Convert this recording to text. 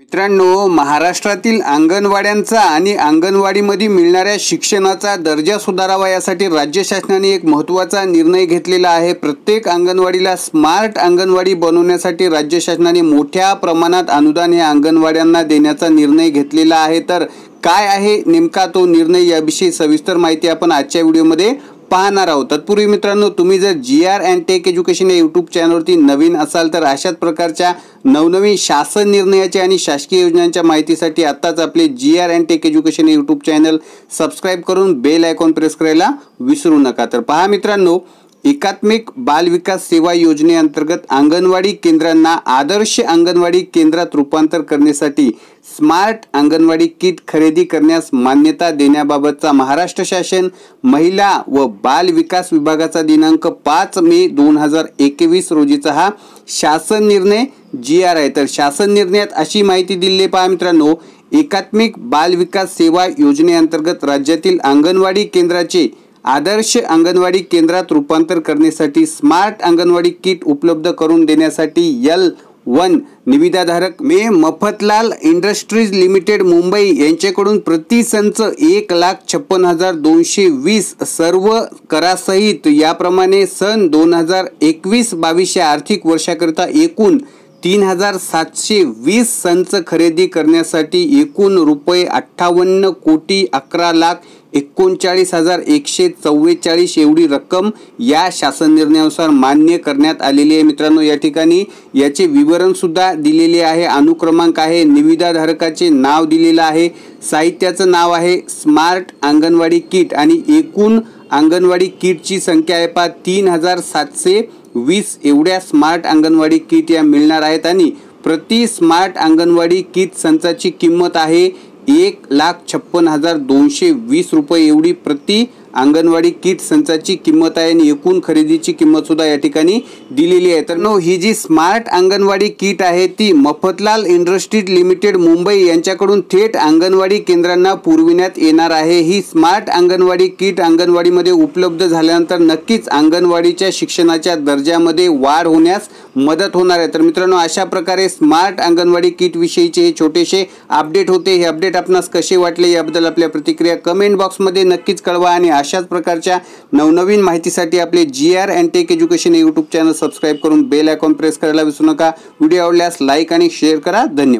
मित्रांनो महाराष्ट्रातील अंगणवाड्यांचा आणि अंगणवाडीमध्ये मिळणाऱ्या शिक्षणाचा दर्जा सुधारावा यासाठी राज्य शासनाने एक महत्त्वाचा निर्णय घेतलेला आहे प्रत्येक अंगणवाडीला स्मार्ट अंगणवाडी बनवण्यासाठी राज्य शासनाने मोठ्या प्रमाणात अनुदान हे अंगणवाड्यांना देण्याचा निर्णय घेतलेला आहे तर काय आहे नेमका तो निर्णय याविषयी सविस्तर माहिती आपण आजच्या व्हिडिओमध्ये पाहणार आहोत तत्पूर्वी मित्रांनो तुम्ही जर G R and tech education या यूट्यूब चॅनलवरती नवीन असाल तर अशाच प्रकारच्या नवनवीन शासन निर्णयाच्या आणि शासकीय योजनांच्या माहितीसाठी आत्ताच आपले G R and tech education YouTube channel subscribe करून बेल आयकॉन प्रेस करायला विसरू नका तर पहा मित्रांनो एकात्मिक बालविकास सेवा योजनेअंतर्गत अंगणवाडी केंद्रांना आदर्श अंगणवाडी केंद्रात रूपांतर करण्यासाठी स्मार्ट अंगणवाडी किट खरेदी करण्यास मान्यता देण्याबाबतचा महाराष्ट्र शासन महिला व बाल विकास विभागाचा दिनांक पाच मे दोन हजार एकवीस रोजीचा हा शासन निर्णय जी आर आहे तर शासन निर्णयात अशी माहिती दिली पहा मित्रांनो एकात्मिक बाल विकास सेवा योजनेअंतर्गत राज्यातील अंगणवाडी केंद्राचे आदर्श अंगणवाडी केंद्रात रूपांतर करण्यासाठी स्मार्ट अंगणवाडी किट उपलब्ध करून देण्यासाठी यल वन निविदाधारक मे मफतलाल इंडस्ट्रीज लिमिटेड मुंबई यांच्याकडून प्रतिसंच एक लाख छप्पन हजार दोनशे वीस सर्व करासहित याप्रमाणे सन दोन हजार एकवीस बावीस या आर्थिक वर्षाकरिता एकूण तीन हजार सातशे वीस संच खरेदी करण्यासाठी एकूण रुपये अठ्ठावन्न कोटी अकरा लाख एकोणचाळीस हजार एकशे चव्वेचाळीस एवढी रक्कम या शासन निर्णयानुसार मान्य करण्यात आलेली आहे मित्रांनो या ठिकाणी याचे विवरणसुद्धा दिलेले आहे अनुक्रमांक आहे निविदाधारकाचे नाव दिलेलं आहे साहित्याचं नाव आहे स्मार्ट अंगणवाडी किट आणि एकूण अंगणवाडी किटची संख्या आहे पा तीन हजार सातशे वीस एवढ्या स्मार्ट अंगणवाडी किट या मिळणार आहेत आणि प्रति स्मार्ट अंगणवाडी किट संचाची किंमत आहे एक लाख छप्पन हजार दोनशे वीस रुपये एवढी प्रति अंगणवाडी किट संचाची किंमत आहे आणि एकूण खरेदीची किंमत सुद्धा या ठिकाणी दिलेली आहे तर नो ही जी स्मार्ट अंगणवाडी किट आहे ती मफतलाल इंडस्ट्रीज लिमिटेड मुंबई यांच्याकडून थेट अंगणवाडी केंद्रांना पुरविण्यात येणार आहे ही स्मार्ट अंगणवाडी किट अंगणवाडीमध्ये उपलब्ध झाल्यानंतर नक्कीच अंगणवाडीच्या शिक्षणाच्या दर्जामध्ये वाढ होण्यास मदत होणार आहे तर मित्रांनो अशा प्रकारे स्मार्ट अंगणवाडी विषयीचे हे छोटेसे अपडेट होते हे अपडेट आपणास कसे वाटले याबद्दल आपल्या प्रतिक्रिया कमेंट बॉक्समध्ये नक्कीच कळवा आणि अशाच प्रकारच्या नवनवीन माहितीसाठी आपले G R and tech education YouTube channel subscribe करून बेल आयकॉन प्रेस करायला विसरू नका व्हिडिओ आवडल्यास लाईक आणि शेअर करा धन्यवाद